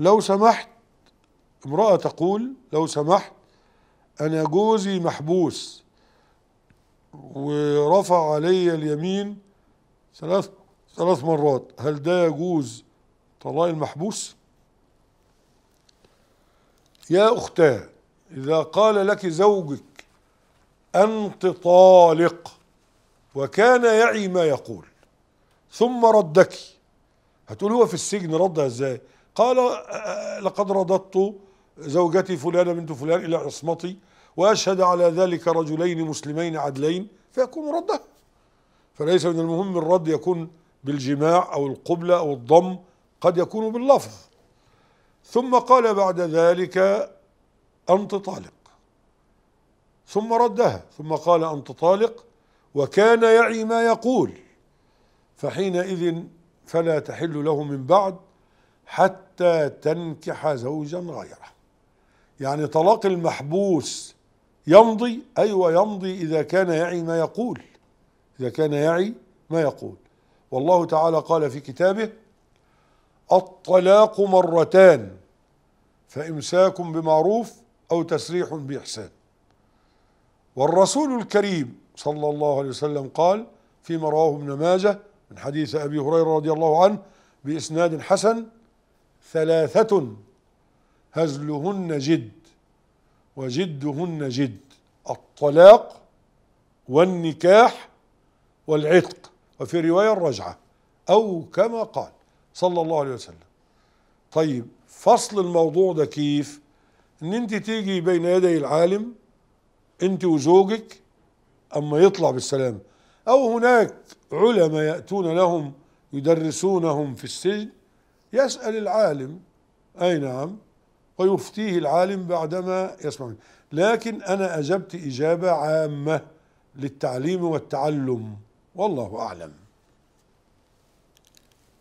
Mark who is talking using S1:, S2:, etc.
S1: لو سمحت امرأة تقول لو سمحت أنا جوزي محبوس ورفع علي اليمين ثلاث ثلاث مرات هل ده يجوز طلاق المحبوس؟ يا أختاه إذا قال لك زوجك أنت طالق وكان يعي ما يقول ثم ردك هتقول هو في السجن ردها ازاي؟ قال آه، آه، لقد رددت زوجتي فلانة بنت فلان إلى عصمتي وأشهد على ذلك رجلين مسلمين عدلين فيكون ردها فليس من المهم الرد يكون بالجماع أو القبلة أو الضم قد يكون باللفظ ثم قال بعد ذلك أنت طالق ثم ردها ثم قال أنت طالق وكان يعي ما يقول فحينئذ فلا تحل له من بعد حتى تنكح زوجا غيره يعني طلاق المحبوس يمضي أيوة يمضي إذا كان يعي ما يقول إذا كان يعي ما يقول والله تعالى قال في كتابه الطلاق مرتان فإمساك بمعروف أو تسريح بإحسان والرسول الكريم صلى الله عليه وسلم قال فيما رواه ابن ماجه من حديث أبي هريرة رضي الله عنه بإسناد حسن ثلاثة هزلهن جد وجدهن جد الطلاق والنكاح والعتق وفي رواية الرجعة أو كما قال صلى الله عليه وسلم طيب فصل الموضوع ده كيف ان انت تيجي بين يدي العالم انت وزوجك اما يطلع بالسلام او هناك علماء يأتون لهم يدرسونهم في السجن يسأل العالم أي نعم ويفتيه العالم بعدما يسمع لكن أنا أجبت إجابة عامة للتعليم والتعلم والله أعلم